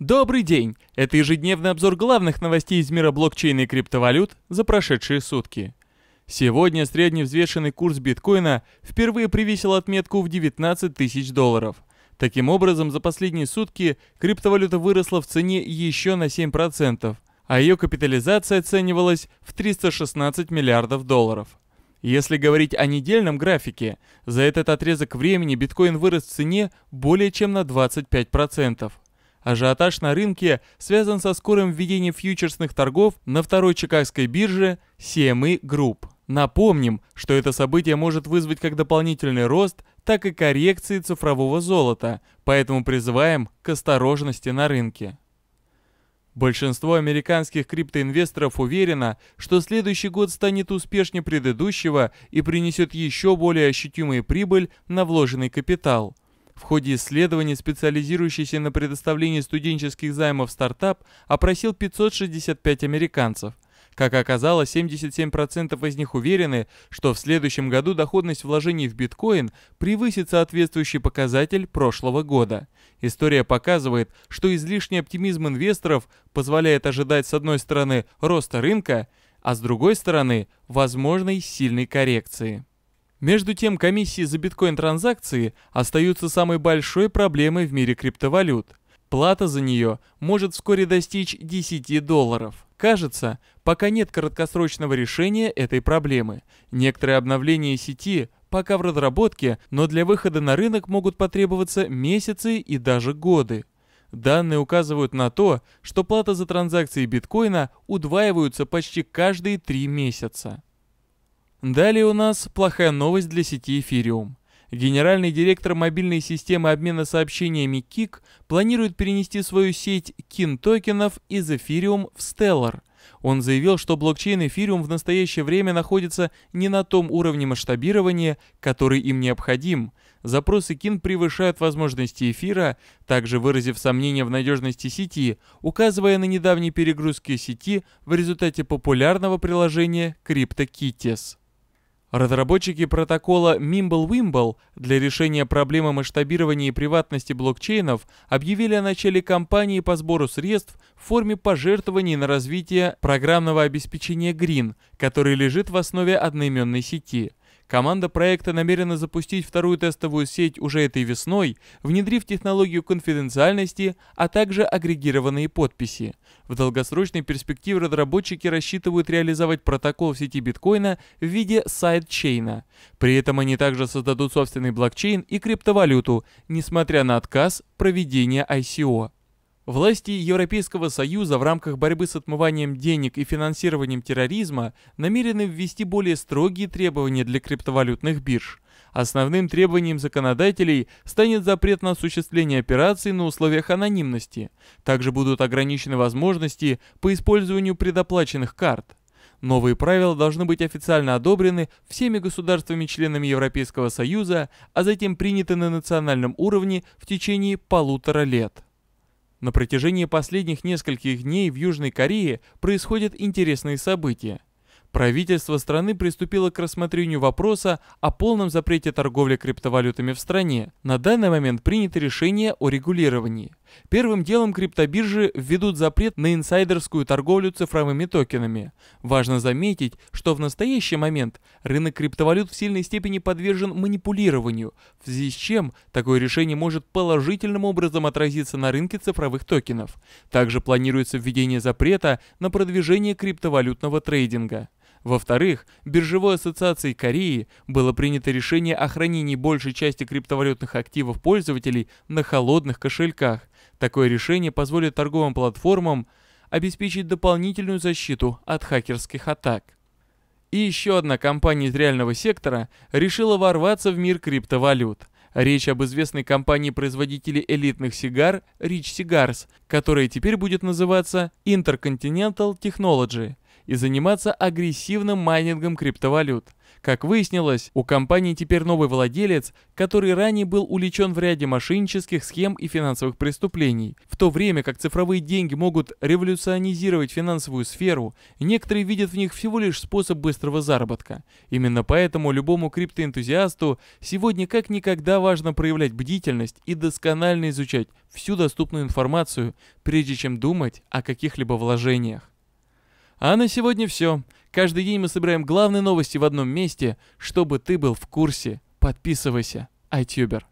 Добрый день! Это ежедневный обзор главных новостей из мира блокчейна и криптовалют за прошедшие сутки. Сегодня средневзвешенный курс биткоина впервые превысил отметку в 19 тысяч долларов. Таким образом, за последние сутки криптовалюта выросла в цене еще на 7%, а ее капитализация оценивалась в 316 миллиардов долларов. Если говорить о недельном графике, за этот отрезок времени биткоин вырос в цене более чем на 25%. Ажиотаж на рынке связан со скорым введением фьючерсных торгов на второй чикагской бирже CME Group. Напомним, что это событие может вызвать как дополнительный рост, так и коррекции цифрового золота, поэтому призываем к осторожности на рынке. Большинство американских криптоинвесторов уверено, что следующий год станет успешнее предыдущего и принесет еще более ощутимую прибыль на вложенный капитал – в ходе исследования, специализирующийся на предоставлении студенческих займов стартап, опросил 565 американцев. Как оказалось, 77% из них уверены, что в следующем году доходность вложений в биткоин превысит соответствующий показатель прошлого года. История показывает, что излишний оптимизм инвесторов позволяет ожидать с одной стороны роста рынка, а с другой стороны возможной сильной коррекции. Между тем, комиссии за биткоин-транзакции остаются самой большой проблемой в мире криптовалют. Плата за нее может вскоре достичь 10 долларов. Кажется, пока нет краткосрочного решения этой проблемы. Некоторые обновления сети пока в разработке, но для выхода на рынок могут потребоваться месяцы и даже годы. Данные указывают на то, что плата за транзакции биткоина удваиваются почти каждые три месяца. Далее у нас плохая новость для сети Ethereum. Генеральный директор мобильной системы обмена сообщениями Kik планирует перенести свою сеть КИН-токенов из Ethereum в Stellar. Он заявил, что блокчейн Ethereum в настоящее время находится не на том уровне масштабирования, который им необходим. Запросы КИН превышают возможности эфира, также выразив сомнения в надежности сети, указывая на недавние перегрузки сети в результате популярного приложения CryptoKitties. Разработчики протокола Mimblewimble для решения проблемы масштабирования и приватности блокчейнов объявили о начале кампании по сбору средств в форме пожертвований на развитие программного обеспечения Green, который лежит в основе одноименной сети. Команда проекта намерена запустить вторую тестовую сеть уже этой весной, внедрив технологию конфиденциальности, а также агрегированные подписи. В долгосрочной перспективе разработчики рассчитывают реализовать протокол в сети биткоина в виде сайдчейна. При этом они также создадут собственный блокчейн и криптовалюту, несмотря на отказ проведения ICO. Власти Европейского Союза в рамках борьбы с отмыванием денег и финансированием терроризма намерены ввести более строгие требования для криптовалютных бирж. Основным требованием законодателей станет запрет на осуществление операций на условиях анонимности. Также будут ограничены возможности по использованию предоплаченных карт. Новые правила должны быть официально одобрены всеми государствами-членами Европейского Союза, а затем приняты на национальном уровне в течение полутора лет. На протяжении последних нескольких дней в Южной Корее происходят интересные события. Правительство страны приступило к рассмотрению вопроса о полном запрете торговли криптовалютами в стране. На данный момент принято решение о регулировании. Первым делом криптобиржи введут запрет на инсайдерскую торговлю цифровыми токенами. Важно заметить, что в настоящий момент рынок криптовалют в сильной степени подвержен манипулированию, в связи с чем такое решение может положительным образом отразиться на рынке цифровых токенов. Также планируется введение запрета на продвижение криптовалютного трейдинга. Во-вторых, биржевой ассоциацией Кореи было принято решение о хранении большей части криптовалютных активов пользователей на холодных кошельках. Такое решение позволит торговым платформам обеспечить дополнительную защиту от хакерских атак. И еще одна компания из реального сектора решила ворваться в мир криптовалют. Речь об известной компании-производителе элитных сигар Rich Cigars, которая теперь будет называться Intercontinental Technology и заниматься агрессивным майнингом криптовалют. Как выяснилось, у компании теперь новый владелец, который ранее был увлечен в ряде мошеннических схем и финансовых преступлений. В то время как цифровые деньги могут революционизировать финансовую сферу, некоторые видят в них всего лишь способ быстрого заработка. Именно поэтому любому криптоэнтузиасту сегодня как никогда важно проявлять бдительность и досконально изучать всю доступную информацию, прежде чем думать о каких-либо вложениях. А на сегодня все. Каждый день мы собираем главные новости в одном месте, чтобы ты был в курсе. Подписывайся, айтюбер.